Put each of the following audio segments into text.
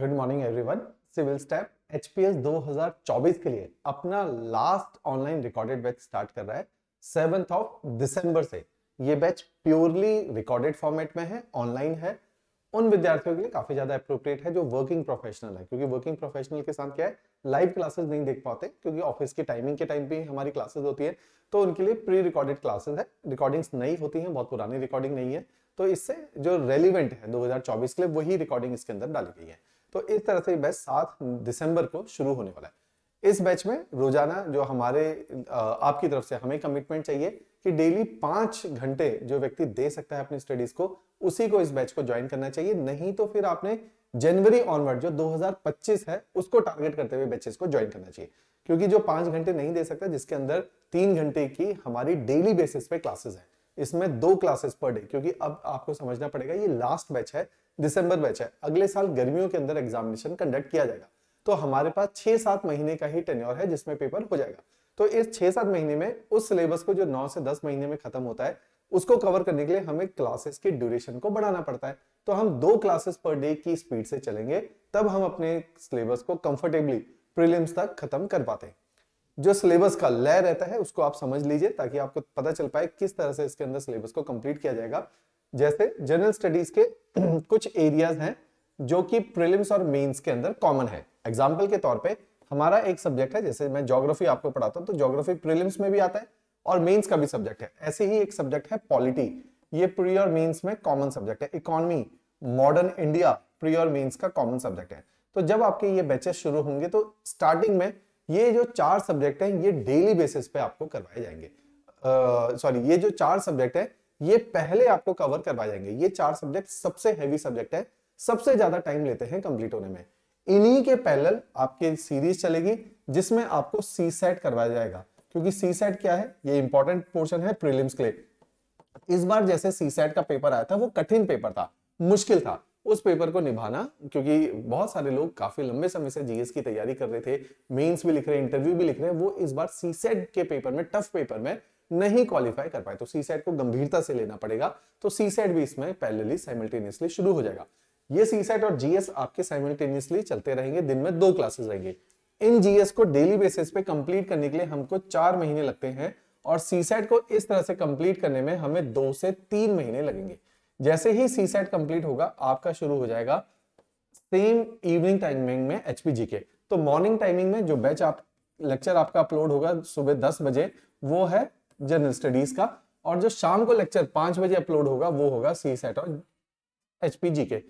good morning everyone civil step H 2024 के लिए अपना last online recorded batch start कर रहा है सेवन ऑफ दिसंबर से ये बैच प्योरली रिकॉर्डेड फॉर्मेट में है ऑनलाइन है उन विद्यार्थियों के लिए काफी ज्यादा अप्रोप्रिएट है जो वर्किंग प्रोफेशनल है क्योंकि वर्किंग प्रोफेशनल के साथ क्या है लाइव क्लासेस नहीं देख पाते क्योंकि ऑफिस की टाइमिंग के टाइम पे हमारी क्लासेस होती है तो उनके लिए प्री रिकॉर्डेड क्लासेस है रिकॉर्डिंग्स नई होती हैं बहुत पुरानी रिकॉर्डिंग नहीं है तो इससे जो रेलिवेंट है 2024 के लिए वही रिकॉर्डिंग इसके अंदर डाली गई है तो इस तरह से बैच सात दिसंबर को शुरू होने वाला है इस बैच में रोजाना जो हमारे आपकी तरफ से हमें कमिटमेंट चाहिए कि डेली पांच घंटे जो व्यक्ति दे सकता है अपनी स्टडीज को उसी को इस बैच को ज्वाइन करना चाहिए नहीं तो फिर आपने जनवरी ऑनवर्ड जो 2025 है उसको टारगेट करते हुए बैचेस को ज्वाइन करना चाहिए क्योंकि जो पांच घंटे नहीं दे सकता जिसके अंदर तीन घंटे की हमारी डेली बेसिस पे क्लासेस है इसमें दो क्लासेस पर डे क्योंकि अब आपको समझना पड़ेगा ये लास्ट बैच है दिसंबर बचा है अगले साल गर्मियों के अंदर एग्जामिनेशन कंडक्ट किया जाएगा तो हमारे पास छह सात महीने का ही टेन्योर है जिसमें पेपर हो जाएगा तो इस छह सात महीने में उस सिलेबस को जो नौ से दस महीने में खत्म होता है उसको कवर करने के लिए हमें क्लासेस की ड्यूरेशन को बढ़ाना पड़ता है तो हम दो क्लासेस पर डे की स्पीड से चलेंगे तब हम अपने सिलेबस को कंफर्टेबली प्रीलिम्स तक खत्म कर पाते हैं जो सिलेबस का लय रहता है उसको आप समझ लीजिए ताकि आपको पता चल पाए किस तरह से इसके अंदर सिलेबस को कंप्लीट किया जाएगा जैसे जनरल स्टडीज के कुछ एरियाज हैं जो कि प्रिलिम्स और मेंस के अंदर कॉमन है एग्जाम्पल के तौर पे हमारा एक सब्जेक्ट है जैसे मैं ज्योग्राफी आपको पढ़ाता हूँ तो ज्योग्राफी प्रिलिम्स में भी आता है और मेंस का भी सब्जेक्ट है ऐसे ही एक सब्जेक्ट है पॉलिटी ये प्री और मेंस में कॉमन सब्जेक्ट है इकोनॉमी मॉडर्न इंडिया प्री और मेंस का कॉमन सब्जेक्ट है तो जब आपके ये बैचेस शुरू होंगे तो स्टार्टिंग में ये जो चार सब्जेक्ट है ये डेली बेसिस पे आपको करवाए जाएंगे सॉरी uh, ये जो चार सब्जेक्ट है ये पहले आपको कवर करवाए जाएंगे ये चार सब्जेक्ट सबसे हैवी सब्जेक्ट है सबसे ज्यादा टाइम लेते हैं कंप्लीट होने में इन्हीं के पैरेलल आपके सीरीज चलेगी जिसमें आपको सी सेट करवाया जाएगा क्योंकि सी सेट क्या है ये इंपॉर्टेंट पोर्शन है प्रीलिम्स के लिए इस बार जैसे सी सेट का पेपर आया था वो कठिन पेपर था मुश्किल था उस पेपर को निभाना क्योंकि बहुत सारे लोग काफी लंबे समय से जीएस की तैयारी कर रहे थे मेंस भी लिख रहे इंटरव्यू भी लिख रहे वो इस बार सी सेट के पेपर में टफ पेपर में नहीं क्वालिफाई कर पाए तो सी सेट को गंभीरता से लेना पड़ेगा तो सी सेट भी इसमें पैरेलली साइमल्टेनियसली शुरू हो जाएगा ये सी सेट और जीएस आपके साइमल्टेनियसली चलते रहेंगे दिन में दो क्लासेस रहेंगे इन जीएस को डेली बेसिस पे कंप्लीट करने के लिए हमको चार महीने लगते हैं और सी सेट को इस तरह से कंप्लीट करने में हमें दो से तीन महीने लगेंगे जैसे ही सी सेट कंप्लीट होगा आपका शुरू हो जाएगा सेम इवनिंग टाइमिंग में एचपीजी के तो मॉर्निंग टाइमिंग में जो बैच आप लेक्चर आपका अपलोड होगा सुबह दस बजे वो है जनरल स्टडीज का और जो शाम को लेक्चर पांच बजे अपलोड होगा वो होगा सी सेट और एचपीजी के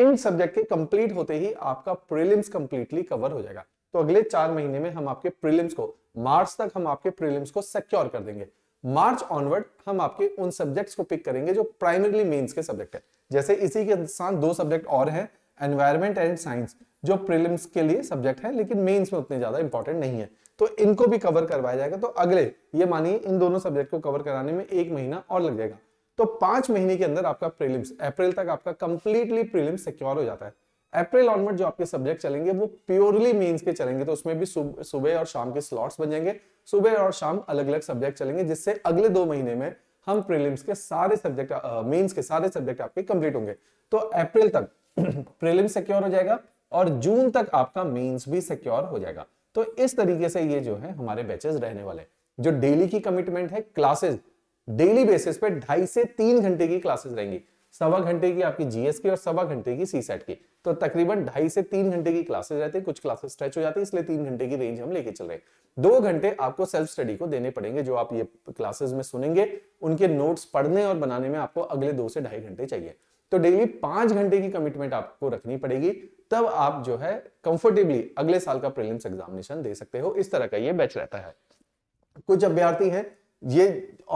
इन सब्जेक्ट के कंप्लीट होते ही आपका प्रीलिम्स कंप्लीटली कवर हो जाएगा तो अगले चार महीने में हम आपके प्रीलिम्स को मार्च तक हम आपके प्रीलिम्स को सिक्योर कर देंगे मार्च ऑनवर्ड हम आपके उन सब्जेक्ट्स को पिक करेंगे जो प्राइमरली मेंस के सब्जेक्ट है जैसे इसी के साथ दो सब्जेक्ट और हैं एनवायरमेंट एंड साइंस जो प्रीलिम्स के लिए सब्जेक्ट है लेकिन मेंस में उतने ज्यादा इंपॉर्टेंट नहीं है तो इनको भी कवर करवाया जाएगा तो अगले ये मानिए इन दोनों सब्जेक्ट को कवर कराने में एक महीना और लग जाएगा तो पांच महीने के अंदर आपका प्रीलिम्स अप्रैल तक आपका कंप्लीटली प्रीलिम्स सिक्योर हो जाता है अप्रैल ऑनवर्ड जो आपके सब्जेक्ट चलेंगे वो प्योरली मेंस के चलेंगे तो उसमें भी सुबह और शाम के स्लॉट्स बन जाएंगे सुबह और शाम अलग अलग सब्जेक्ट चलेंगे जिससे अगले दो महीने में हम प्रीलिम्स के सारे सब्जेक्ट मेंस के सारे सब्जेक्ट आपके कंप्लीट होंगे तो अप्रैल तक प्रीलिम्स सिक्योर हो जाएगा और जून तक आपका मेंस भी सिक्योर हो जाएगा तो इस तरीके से ये जो है हमारे बैचेस रहने वाले जो डेली की कमिटमेंट है क्लासेस डेली बेसिस पे ढाई से तीन घंटे की क्लासेस रहेंगी सवा घंटे की आपकी जीएस की और सवा घंटे की सी सेट की तो तकरीबन ढाई से तीन घंटे की क्लासेस रहती है कुछ क्लासेस स्ट्रेच हो जाती है इसलिए तीन घंटे की रेंज हम लेके चल रहे हैं दो घंटे आपको सेल्फ स्टडी को देने पड़ेंगे जो आप ये क्लासेस में सुनेंगे उनके नोट्स पढ़ने और बनाने में आपको अगले दो से ढाई घंटे चाहिए तो डेली पांच घंटे की कमिटमेंट आपको रखनी पड़ेगी तब आप जो है कंफर्टेबली अगले साल का प्रीलिम्स एग्जामिनेशन दे सकते हो इस तरह का ये बैच रहता है कुछ अभ्यार्थी हैं ये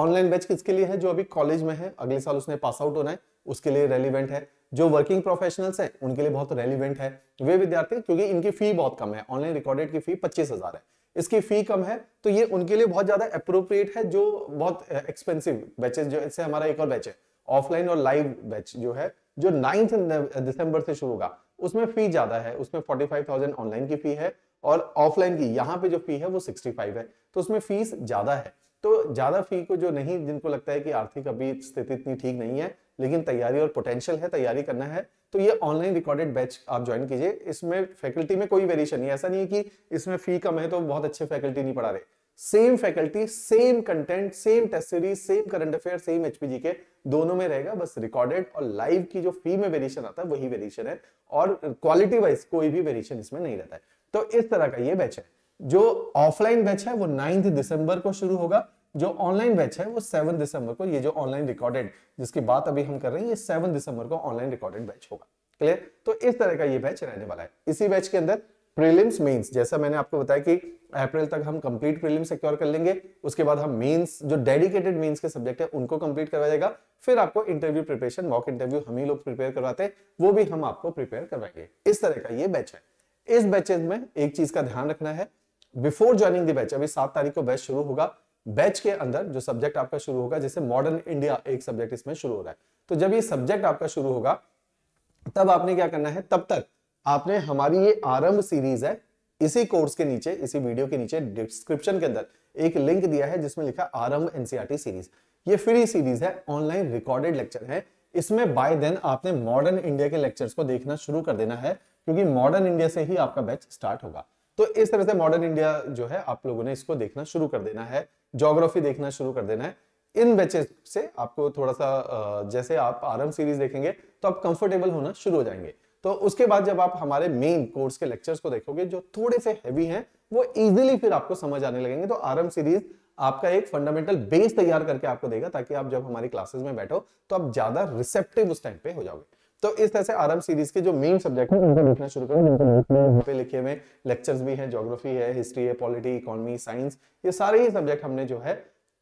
ऑनलाइन बैच किसके लिए है जो अभी कॉलेज में है अगले साल उसने पास आउट होना है उसके लिए रेलिवेंट है जो वर्किंग प्रोफेशनल्स हैं उनके लिए बहुत रेलिवेंट है वे विद्यार्थी क्योंकि इनकी फी बहुत कम है ऑनलाइन रिकॉर्डेड की फी पच्चीस हजार है इसकी फी कम है तो ये उनके लिए बहुत ज्यादा अप्रोप्रिएट है जो बहुत एक्सपेंसिव बैचेस जो इससे हमारा एक और बैच है ऑफलाइन और लाइव बैच जो है जो नाइन्थ दिसंबर से शुरू होगा उसमें फी ज्यादा है उसमें फोर्टी फाइव थाउजेंड ऑनलाइन की फी है और ऑफलाइन की यहाँ पे जो फी है वो सिक्सटी फाइव है तो उसमें फीस ज्यादा है तो ज्यादा फी को जो नहीं जिनको लगता है कि आर्थिक अभी स्थिति इतनी ठीक नहीं है लेकिन तैयारी और पोटेंशियल है तैयारी करना है तो ये ऑनलाइन रिकॉर्डेड बैच आप ज्वाइन कीजिए इसमें फैकल्टी में कोई वेरिएशन नहीं ऐसा नहीं है कि इसमें फी कम है तो बहुत अच्छे फैकल्टी नहीं पढ़ा रहे same faculty same content same test series same current affair same HPG के दोनों में रहेगा बस रिकॉर्डेड और लाइव की जो फी में वेरिएशन आता है वही वेरिएशन है और क्वालिटी वाइज कोई भी वेरिएशन इसमें नहीं रहता है तो इस तरह का ये बैच है जो ऑफलाइन बैच है वो नाइन्थ दिसंबर को शुरू होगा जो ऑनलाइन बैच है वो सेवन दिसंबर को ये जो ऑनलाइन रिकॉर्डेड जिसकी बात अभी हम कर रहे हैं ये सेवन दिसंबर को ऑनलाइन रिकॉर्डेड बैच होगा क्लियर तो इस तरह का ये बैच रहने वाला है इसी बैच के अंदर प्रीलिम्स मेंस जैसा मैंने आपको बताया कि अप्रैल तक हम कंप्लीट प्रीलिम्स सिक्योर कर लेंगे उसके बाद हम मेंस जो डेडिकेटेड मेंस के सब्जेक्ट है उनको कंप्लीट करवाया जाएगा फिर आपको इंटरव्यू प्रिपरेशन मॉक इंटरव्यू हम ही लोग प्रिपेयर करवाते हैं वो भी हम आपको प्रिपेयर करवाएंगे इस तरह का ये बैच है इस बैचेज में एक चीज का ध्यान रखना है बिफोर ज्वाइनिंग दी बैच अभी सात तारीख को बैच शुरू होगा बैच के अंदर जो सब्जेक्ट आपका शुरू होगा जैसे मॉडर्न इंडिया एक सब्जेक्ट इसमें शुरू हो रहा है तो जब ये सब्जेक्ट आपका शुरू होगा तब आपने क्या करना है तब तक आपने हमारी ये आरंभ सीरीज है इसी कोर्स के नीचे इसी वीडियो के नीचे डिस्क्रिप्शन के अंदर एक लिंक दिया है जिसमें लिखा आरंभ एनसीआरटी सीरीज e ये फ्री सीरीज है ऑनलाइन रिकॉर्डेड लेक्चर है इसमें बाय देन आपने मॉडर्न इंडिया के लेक्चर्स को देखना शुरू कर देना है क्योंकि मॉडर्न इंडिया से ही आपका बैच स्टार्ट होगा तो इस तरह से मॉडर्न इंडिया जो है आप लोगों ने इसको देखना शुरू कर देना है जोग्राफी देखना शुरू कर देना है इन बैचेस से आपको थोड़ा सा जैसे आप आरम सीरीज देखेंगे तो आप कंफर्टेबल होना शुरू हो जाएंगे तो उसके बाद जब आप हमारे मेन कोर्स के लेक्चर्स को देखोगे जो थोड़े से हैवी हैं वो इजीली फिर आपको समझ आने लगेंगे तो आरम सीरीज आपका एक फंडामेंटल बेस तैयार करके आपको देगा ताकि आप जब हमारी क्लासेस में बैठो तो आप ज्यादा रिसेप्टिव उस टाइम पे हो जाओगे तो इस तरह से आरम सीरीज के जो मेन सब्जेक्ट हैं उनको लिखना शुरू करो जिनको पे लिखे हुए लेक्चर्स भी हैं ज्योग्राफी है हिस्ट्री है पॉलिटी इकोनॉमी साइंस ये सारे ही सब्जेक्ट हमने जो है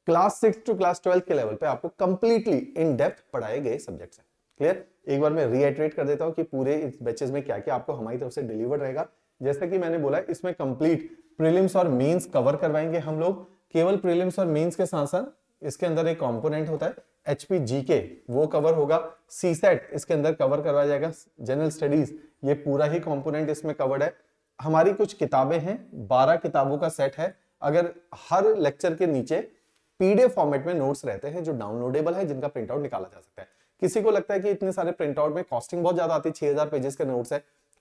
class six to class twelfth के लेवल पे आपको कंप्लीटली इन डेप्थ पढ़ाए गए सब्जेक्ट्स हैं क्लियर एक बार मैं रीएटरेट कर देता हूँ कि पूरे इस बैचेस में क्या क्या आपको हमारी तरफ से डिलीवर रहेगा जैसा कि मैंने बोला इसमें कंप्लीट प्रीलिम्स और मेंस कवर करवाएंगे हम लोग केवल प्रीलिम्स और मेंस के साथ साथ इसके अंदर एक कंपोनेंट होता है एचपी जीके वो कवर होगा सी सेट इसके अंदर कवर करवाया जाएगा जनरल स्टडीज ये पूरा ही कंपोनेंट इसमें कवर्ड है हमारी कुछ किताबें हैं बारह किताबों का सेट है अगर हर लेक्चर के नीचे पीडीएफ फॉर्मेट में नोट्स रहते हैं जो डाउनलोडेबल है जिनका प्रिंटआउट निकाला जा सकता है किसी को लगता है कि इतने सारे प्रिंट आउट में कॉस्टिंग बहुत ज्यादा आती है छह हजार पेजेस के नोट्स है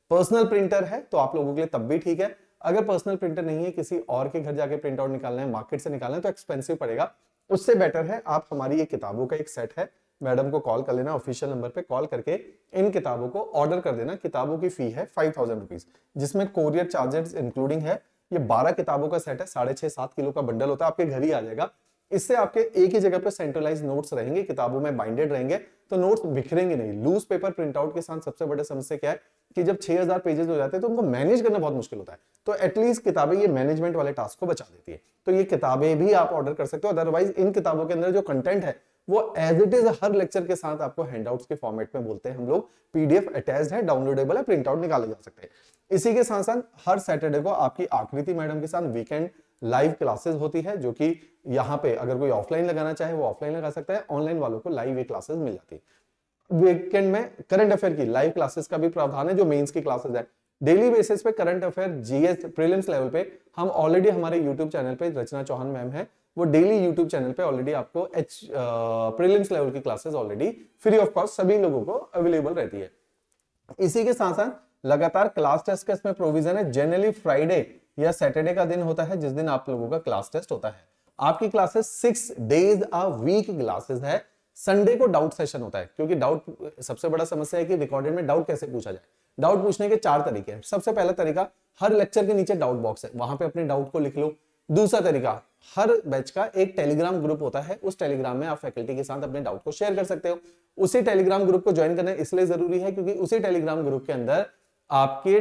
पर्सनल प्रिंटर है तो आप लोगों के लिए तब भी ठीक है अगर पर्सनल प्रिंटर नहीं है किसी और के घर जाके प्रिंट आउट निकालना है मार्केट से निकालना है तो एक्सपेंसिव पड़ेगा उससे बेटर है आप हमारी ये किताबों का एक सेट है मैडम को कॉल कर लेना ऑफिशियल नंबर पे कॉल करके इन किताबों को ऑर्डर कर देना किताबों की फी है फाइव थाउजेंड रुपीज जिसमें कोरियर चार्जेस इंक्लूडिंग है ये बारह किताबों का सेट है साढ़े छह सात किलो का बंडल होता है आपके घर ही आ जाएगा इससे आपके एक ही जगह पर सेंट्रलाइज नोट्स रहेंगे किताबों में बाइंडेड रहेंगे तो नोट्स बिखरेंगे नहीं लूज पेपर प्रिंटआउट के साथ सबसे बड़ी समस्या क्या है कि जब 6000 पेजेस हो जाते हैं तो उनको मैनेज करना बहुत मुश्किल होता है तो एटलीस्ट किताबें ये मैनेजमेंट वाले टास्क को बचा देती है तो ये किताबें भी आप ऑर्डर कर सकते हो अदरवाइज इन किताबों के अंदर जो कंटेंट है वो एज इट इज हर लेक्चर के साथ आपको हैंडआउट्स के फॉर्मेट में बोलते हैं हम लोग पीडीएफ अटैच है डाउनलोडेबल है प्रिंटआउट निकाले जा सकते हैं इसी के साथ साथ हर सैटरडे को आपकी आकृति मैडम के साथ वीकेंड लाइव क्लासेस होती है जो कि यहाँ पे अगर कोई ऑफलाइन लगाना चाहे वो ऑफलाइन लगा सकता है ऑनलाइन वालों को लाइव ये क्लासेस मिल जाती है वीकेंड में करंट अफेयर की लाइव क्लासेस का भी प्रावधान है जो मेन्स की क्लासेस है डेली बेसिस पे current affair GS prelims level पे हम ऑलरेडी हमारे यूट्यूब चैनल पे रचना चौहान मैम है वो डेली यूट्यूब चैनल पे ऑलरेडी आपको एच प्रीलिम्स लेवल की classes already free of cost सभी लोगों को अवेलेबल रहती है इसी के साथ साथ लगातार क्लास टेस्ट का इसमें प्रोविजन है जनरली फ्राइडे या सैटरडे का दिन होता है जिस दिन आप लोगों का क्लास टेस्ट होता है आपकी classes six days a week classes है संडे को डाउट सेशन होता है क्योंकि डाउट सबसे बड़ा समस्या है कि रिकॉर्डेड में डाउट कैसे पूछा जाए डाउट पूछने के चार तरीके हैं सबसे पहला तरीका हर लेक्चर के नीचे डाउट बॉक्स है वहां पे अपने डाउट को लिख लो दूसरा तरीका हर बैच का एक टेलीग्राम ग्रुप होता है उस टेलीग्राम में आप फैकल्टी के साथ अपने डाउट को शेयर कर सकते हो उसी टेलीग्राम ग्रुप को ज्वाइन करना इसलिए जरूरी है क्योंकि उसी टेलीग्राम ग्रुप के अंदर आपके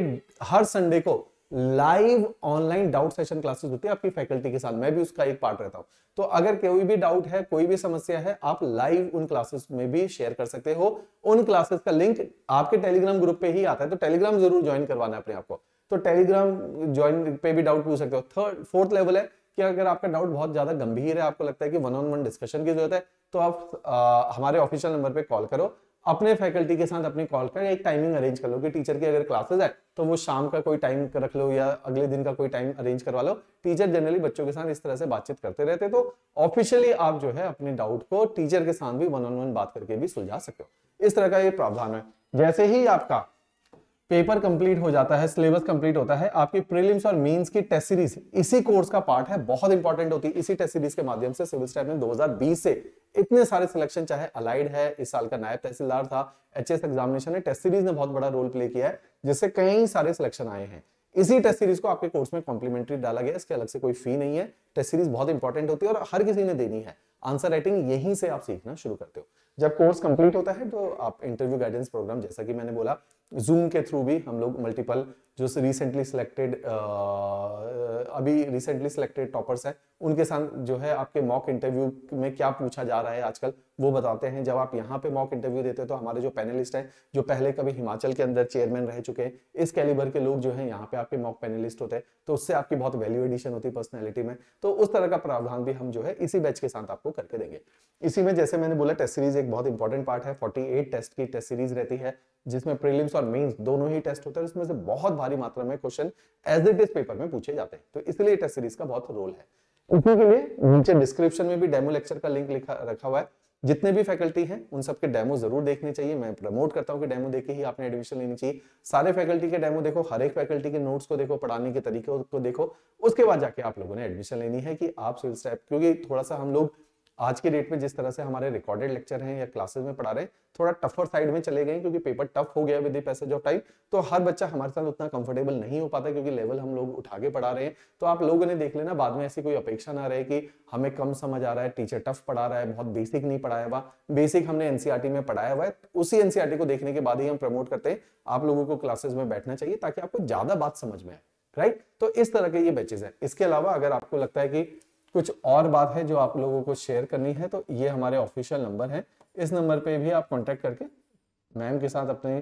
हर संडे को live online doubt session classes होती है आपकी फैकल्टी के साथ मैं भी उसका एक पार्ट रहता हूं तो अगर कोई भी डाउट है कोई भी समस्या है आप लाइव उन क्लासेस में भी शेयर कर सकते हो उन क्लासेस का लिंक आपके टेलीग्राम ग्रुप पे ही आता है तो टेलीग्राम जरूर ज्वाइन करवाना है अपने आपको तो टेलीग्राम ज्वाइन पे भी डाउट पूछ सकते हो थर्ड फोर्थ लेवल है कि अगर आपका डाउट बहुत ज्यादा गंभीर है आपको लगता है कि वन ऑन वन डिस्कशन की जरूरत है तो आप आ, हमारे ऑफिशियल नंबर पर कॉल करो अपने फैकल्टी के साथ अपनी कॉल कर एक टाइमिंग अरेंज कर लो कि टीचर की अगर क्लासेस है तो वो शाम का कोई टाइम रख लो या अगले दिन का कोई टाइम अरेंज करवा लो टीचर जनरली बच्चों के साथ इस तरह से बातचीत करते रहते तो ऑफिशियली आप जो है अपने डाउट को टीचर के साथ भी वन ऑन वन बात करके भी सुलझा सकते हो इस तरह का ये प्रावधान है जैसे ही आपका पेपर कंप्लीट हो जाता है सिलेबस कंप्लीट होता है आपकी प्रीलिम्स और मेंस की टेस्ट सीरीज इसी कोर्स का पार्ट है बहुत इंपॉर्टेंट होती है इसी टेस्ट सीरीज के माध्यम से सिविल स्टेप ने 2020 से इतने सारे सिलेक्शन चाहे अलाइड है इस साल का नायब तहसीलदार था एच एग्जामिनेशन है टेस्ट सीरीज ने बहुत बड़ा रोल प्ले किया है जिससे कई सारे सिलेक्शन आए हैं इसी टेस्ट सीरीज को आपके कोर्स में कॉम्प्लीमेंट्री डाला गया इसके अलग से कोई फी नहीं है टेस्ट सीरीज बहुत इंपॉर्टेंट होती है और हर किसी ने देनी है आंसर राइटिंग यहीं से आप सीखना शुरू करते हो जब कोर्स कंप्लीट होता है तो आप इंटरव्यू गाइडेंस प्रोग्राम जैसा कि मैंने बोला जूम के थ्रू भी हम लोग मल्टीपल जो रिसेंटली सिलेक्टेड अभी रिसेंटली सिलेक्टेड टॉपर्स हैं उनके साथ जो है आपके मॉक इंटरव्यू में क्या पूछा जा रहा है आजकल वो बताते हैं जब आप यहाँ पे मॉक इंटरव्यू देते हैं तो हमारे जो पैनलिस्ट हैं जो पहले कभी हिमाचल के अंदर चेयरमैन रह चुके हैं इस कैलिबर के लोग जो है यहाँ पे आपके मॉक पैनलिस्ट होते हैं तो उससे आपकी बहुत वैल्यू एडिशन होती है पर्सनैलिटी में तो उस तरह का प्रावधान भी हम जो है इसी बैच के साथ आपको करके देंगे इसी में जैसे मैंने बोला टेस्ट सीरीज एक बहुत इंपॉर्टेंट पार्ट है फोर्टी टेस्ट की टेस्ट सीरीज रहती है जिसमें प्रिलिम्स और मेंस दोनों ही टेस्ट होते हैं इसमें से बहुत भारी मात्रा में question as it is paper में पूछे जाते हैं तो इसलिए टेस्ट सीरीज का बहुत रोल है उसी के लिए नीचे डिस्क्रिप्शन में भी डेमो लेक्चर का लिंक लिखा रखा हुआ है जितने भी फैकल्टी हैं उन सबके डेमो जरूर देखने चाहिए मैं प्रमोट करता हूं कि डेमो देखे ही आपने एडमिशन लेनी चाहिए सारे फैकल्टी के डेमो देखो हर एक फैकल्टी के नोट्स को देखो पढ़ाने के तरीके को देखो उसके बाद जाके आप लोगों ने एडमिशन लेनी है कि आप सिविल स्टेप क्योंकि थोड़ा सा हम लोग आज के डेट में जिस तरह से हमारे रिकॉर्डेड लेक्चर हैं या क्लासेस में पढ़ा रहे हैं थोड़ा टफर साइड में चले गए क्योंकि पेपर टफ हो गया with the passage of time तो हर बच्चा हमारे साथ उतना कंफर्टेबल नहीं हो पाता क्योंकि लेवल हम लोग उठा के पढ़ा रहे हैं तो आप लोगों ने देख लेना बाद में ऐसी कोई अपेक्षा ना रहे कि हमें कम समझ आ रहा है टीचर टफ पढ़ा रहा है बहुत बेसिक नहीं पढ़ाया हुआ बेसिक हमने एनसीआरटी e में पढ़ाया हुआ है उसी एनसीआरटी e को देखने के बाद ही हम प्रमोट करते हैं आप लोगों को क्लासेज में बैठना चाहिए ताकि आपको ज्यादा बात समझ में आए राइट तो इस तरह के ये बैचेज हैं इसके अलावा अगर आपको लगता है कि कुछ और बात है जो आप लोगों को शेयर करनी है तो ये हमारे ऑफिशियल नंबर है इस नंबर पे भी आप कांटेक्ट करके मैम के साथ अपनी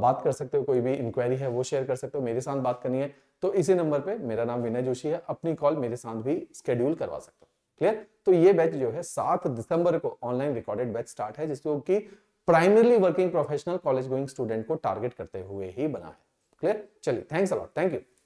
बात कर सकते हो कोई भी इंक्वायरी है वो शेयर कर सकते हो मेरे साथ बात करनी है तो इसी नंबर पे मेरा नाम विनय जोशी है अपनी कॉल मेरे साथ भी स्केड्यूल करवा सकते हो क्लियर तो ये बैच जो है सात दिसंबर को ऑनलाइन रिकॉर्डेड बैच स्टार्ट है जिसको कि primarily working professional college going student को टारगेट करते हुए ही बना है क्लियर चलिए थैंक्स अलॉट थैंक यू